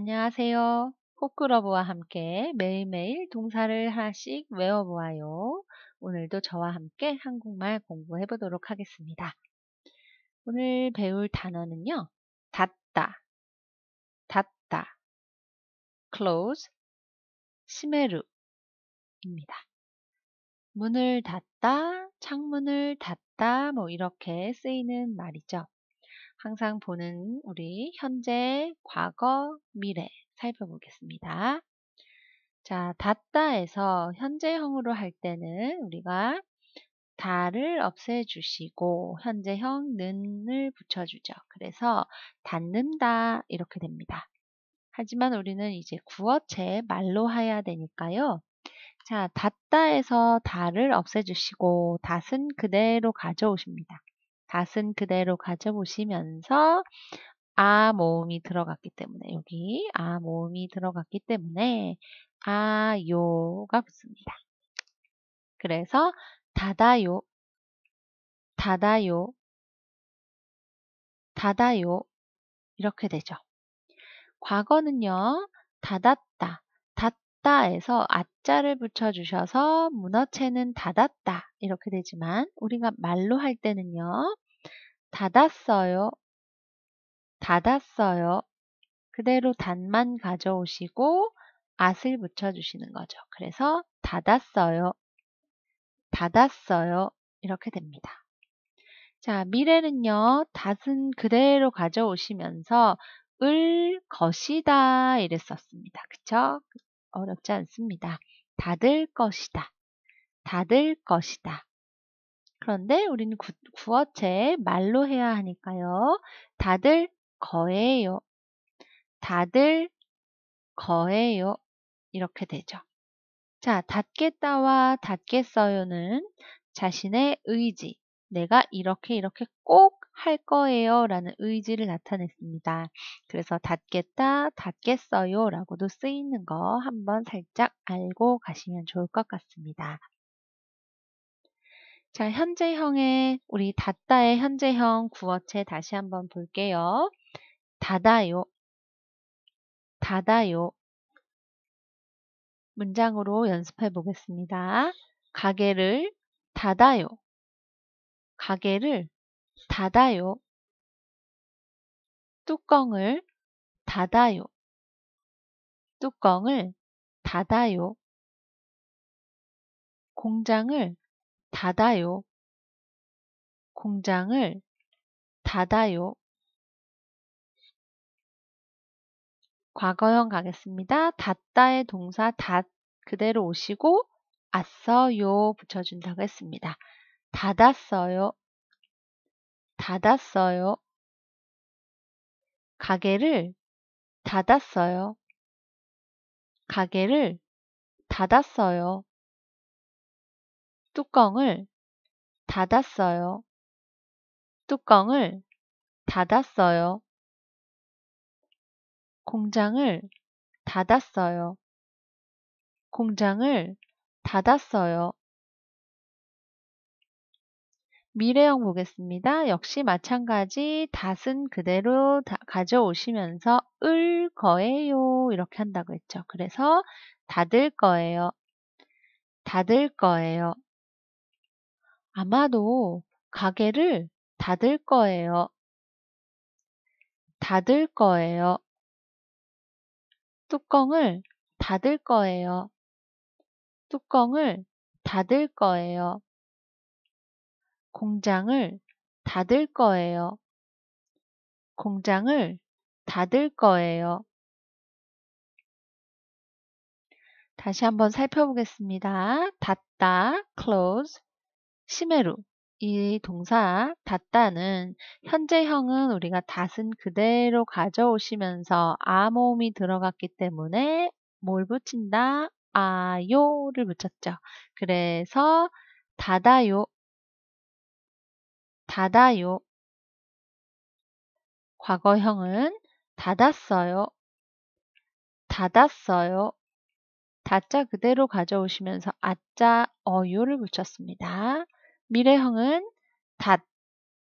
안녕하세요. 포크러브와 함께 매일매일 동사를 하나씩 외워보아요. 오늘도 저와 함께 한국말 공부해 보도록 하겠습니다. 오늘 배울 단어는요. 닫다, 닫다, close, 시메르입니다. 문을 닫다, 창문을 닫다, 뭐 이렇게 쓰이는 말이죠. 항상 보는 우리 현재, 과거, 미래 살펴보겠습니다. 자, 닫다에서 현재형으로 할 때는 우리가 다를 없애주시고 현재형 는을 붙여주죠. 그래서 닫는다 이렇게 됩니다. 하지만 우리는 이제 구어체 말로 해야 되니까요. 자, 닫다에서 다를 없애주시고 닷은 그대로 가져오십니다. 닷은 그대로 가져보시면서 아 모음이 들어갔기 때문에 여기 아 모음이 들어갔기 때문에 아요가 붙습니다. 그래서 닫아요, 닫아요, 닫아요 이렇게 되죠. 과거는요 닫았다, 닫다에서 아자를 붙여주셔서 문어체는 닫았다 이렇게 되지만 우리가 말로 할 때는요. 닫았어요. 닫았어요. 그대로 단만 가져오시고 앗을 붙여주시는 거죠. 그래서 닫았어요. 닫았어요. 이렇게 됩니다. 자, 미래는요. 닫은 그대로 가져오시면서 을 것이다 이랬었습니다. 그쵸? 어렵지 않습니다. 닫을 것이다. 닫을 것이다. 그런데 우리는 구, 구어체 말로 해야 하니까요. 닫을 거예요. 닫을 거예요. 이렇게 되죠. 자, 닫겠다와 닫겠어요는 자신의 의지, 내가 이렇게 이렇게 꼭 할 거예요 라는 의지를 나타냈습니다. 그래서 닫겠다, 닫겠어요 라고도 쓰이는 거 한번 살짝 알고 가시면 좋을 것 같습니다. 자, 현재형의 우리 닫다의 현재형 구어체 다시 한번 볼게요. 닫아요. 닫아요. 문장으로 연습해 보겠습니다. 가게를 닫아요. 가게를 닫아요. 뚜껑을 닫아요. 뚜껑을 닫아요. 공장을 닫아요. 공장을 닫아요. 과거형 가겠습니다. 닫다의 동사 닫 그대로 오시고 왔어요 붙여준다고 했습니다. 닫았어요. 닫았어요. 가게를 닫았어요. 가게를 닫았어요. 뚜껑을 닫았어요. 뚜껑을 닫았어요. 공장을 닫았어요. 공장을 닫았어요. 미래형 보겠습니다. 역시 마찬가지 닷은 그대로 가져오시면서 을 거예요. 이렇게 한다고 했죠. 그래서 닫을 거예요. 닫을 거예요. 아마도 가게를 닫을 거예요. 닫을 거예요. 뚜껑을 닫을 거예요. 뚜껑을 닫을 거예요. 공장을 닫을 거예요. 공장을 닫을 거예요. 다시 한번 살펴보겠습니다. 닫다, close, 시메루. 이 동사 닫다는 현재형은 우리가 닫은 그대로 가져오시면서 아모음이 들어갔기 때문에 뭘 붙인다? 아요를 붙였죠. 그래서 닫아요 닫아요. 과거형은 닫았어요. 닫았어요. 닫자 그대로 가져오시면서 아자 어요를 붙였습니다. 미래형은 닫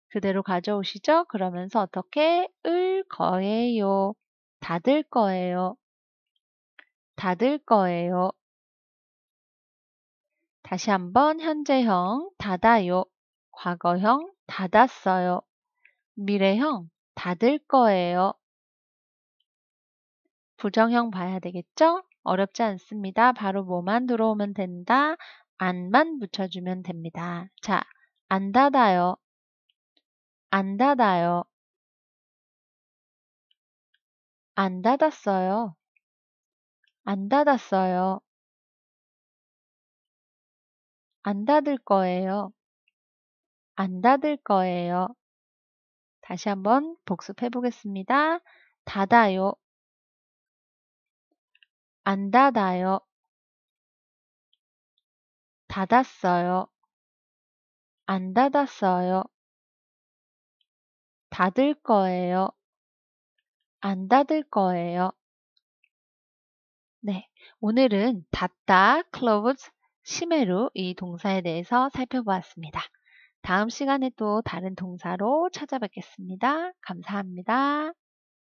그대로 가져오시죠? 그러면서 어떻게 을 거예요. 닫을 거예요. 닫을 거예요. 다시 한번 현재형 닫아요. 과거형 닫았어요. 미래형 닫을 거예요. 부정형 봐야 되겠죠? 어렵지 않습니다. 바로 뭐만 들어오면 된다. 안만 붙여주면 됩니다. 자, 안 닫아요. 안 닫아요. 안 닫았어요. 안 닫았어요. 안 닫을 거예요. 안 닫을 거예요. 다시 한번 복습해 보겠습니다. 닫아요. 안 닫아요. 닫았어요. 안 닫았어요. 닫을 거예요. 안 닫을 거예요. 네. 오늘은 닫다, close, 심해로 이 동사에 대해서 살펴보았습니다. 다음 시간에 또 다른 동사로 찾아뵙겠습니다. 감사합니다.